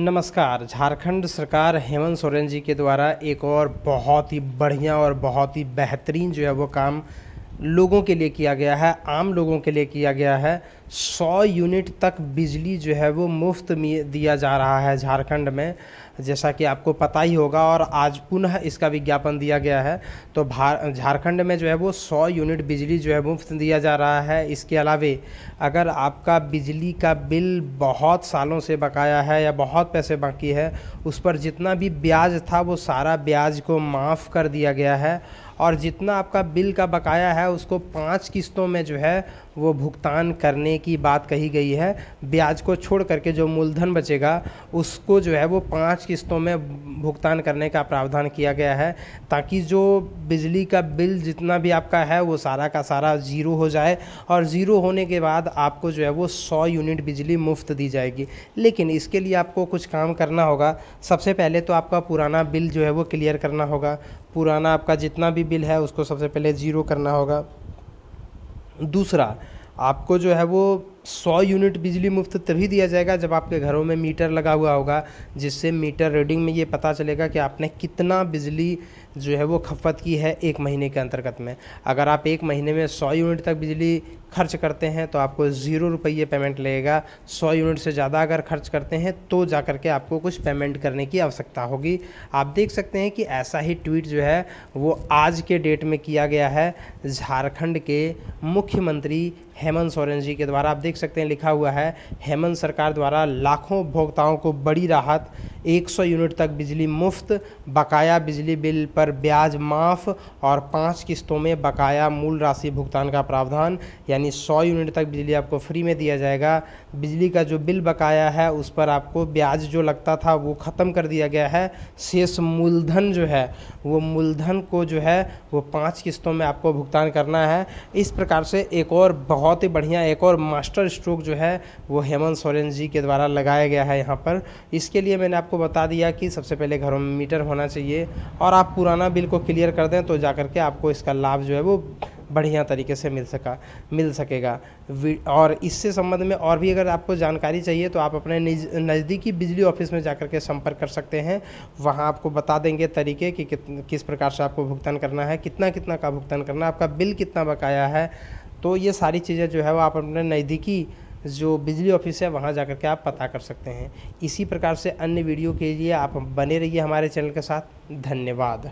नमस्कार झारखंड सरकार हेमंत सोरेन जी के द्वारा एक और बहुत ही बढ़िया और बहुत ही बेहतरीन जो है वो काम लोगों के लिए किया गया है आम लोगों के लिए किया गया है सौ यूनिट तक बिजली जो है वो मुफ्त दिया जा रहा है झारखंड में जैसा कि आपको पता ही होगा और आज पुनः इसका विज्ञापन दिया गया है तो भार झारखंड में जो है वो सौ यूनिट बिजली जो है मुफ्त दिया जा रहा है इसके अलावे अगर आपका बिजली का बिल बहुत सालों से बकाया है या बहुत पैसे बाकी है उस पर जितना भी ब्याज था वो सारा ब्याज को माफ़ कर दिया गया है और जितना आपका बिल का बकाया है उसको पाँच किस्तों में जो है वो भुगतान करने की बात कही गई है ब्याज को छोड़ करके जो मूलधन बचेगा उसको जो है वो पाँच किस्तों में भुगतान करने का प्रावधान किया गया है ताकि जो बिजली का बिल जितना भी आपका है वो सारा का सारा ज़ीरो हो जाए और ज़ीरो होने के बाद आपको जो है वो सौ यूनिट बिजली मुफ्त दी जाएगी लेकिन इसके लिए आपको कुछ काम करना होगा सबसे पहले तो आपका पुराना बिल जो है वो क्लियर करना होगा पुराना आपका जितना भी बिल है उसको सबसे पहले ज़ीरो करना होगा दूसरा आपको जो है वो सौ यूनिट बिजली मुफ़्त तभी दिया जाएगा जब आपके घरों में मीटर लगा हुआ होगा जिससे मीटर रीडिंग में ये पता चलेगा कि आपने कितना बिजली जो है वो खपत की है एक महीने के अंतर्गत में अगर आप एक महीने में सौ यूनिट तक बिजली खर्च करते हैं तो आपको ज़ीरो रुपये पेमेंट लगेगा सौ यूनिट से ज़्यादा अगर खर्च करते हैं तो जा कर के आपको कुछ पेमेंट करने की आवश्यकता होगी आप देख सकते हैं कि ऐसा ही ट्वीट जो है वो आज के डेट में किया गया है झारखंड के मुख्यमंत्री हेमंत सोरेन जी के द्वारा आप देख सकते हैं लिखा हुआ है हेमंत सरकार द्वारा लाखों उपभोक्ताओं को बड़ी राहत 100 यूनिट तक बिजली मुफ्त बकाया बिजली बिल पर ब्याज माफ़ और पाँच किस्तों में बकाया मूल राशि भुगतान का प्रावधान यानी 100 यूनिट तक बिजली आपको फ्री में दिया जाएगा बिजली का जो बिल बकाया है उस पर आपको ब्याज जो लगता था वो ख़त्म कर दिया गया है शेष मूलधन जो है वो मूलधन को जो है वो पाँच किस्तों में आपको भुगतान करना है इस प्रकार से एक और बहुत ही बढ़िया एक और मास्टर स्ट्रोक जो है वो हेमंत सोरेन जी के द्वारा लगाया गया है यहाँ पर इसके लिए मैंने आपको आपको बता दिया कि सबसे पहले घरों में मीटर होना चाहिए और आप पुराना बिल को क्लियर कर दें तो जा कर के आपको इसका लाभ जो है वो बढ़िया तरीके से मिल सका मिल सकेगा और इससे संबंध में और भी अगर आपको जानकारी चाहिए तो आप अपने नज़दीकी बिजली ऑफिस में जाकर के संपर्क कर सकते हैं वहाँ आपको बता देंगे तरीके कि किस प्रकार से आपको भुगतान करना है कितना कितना का भुगतान करना है आपका बिल कितना बकाया है तो ये सारी चीज़ें जो है वो आप अपने नज़दीकी जो बिजली ऑफिस है वहाँ जा कर के आप पता कर सकते हैं इसी प्रकार से अन्य वीडियो के लिए आप बने रहिए हमारे चैनल के साथ धन्यवाद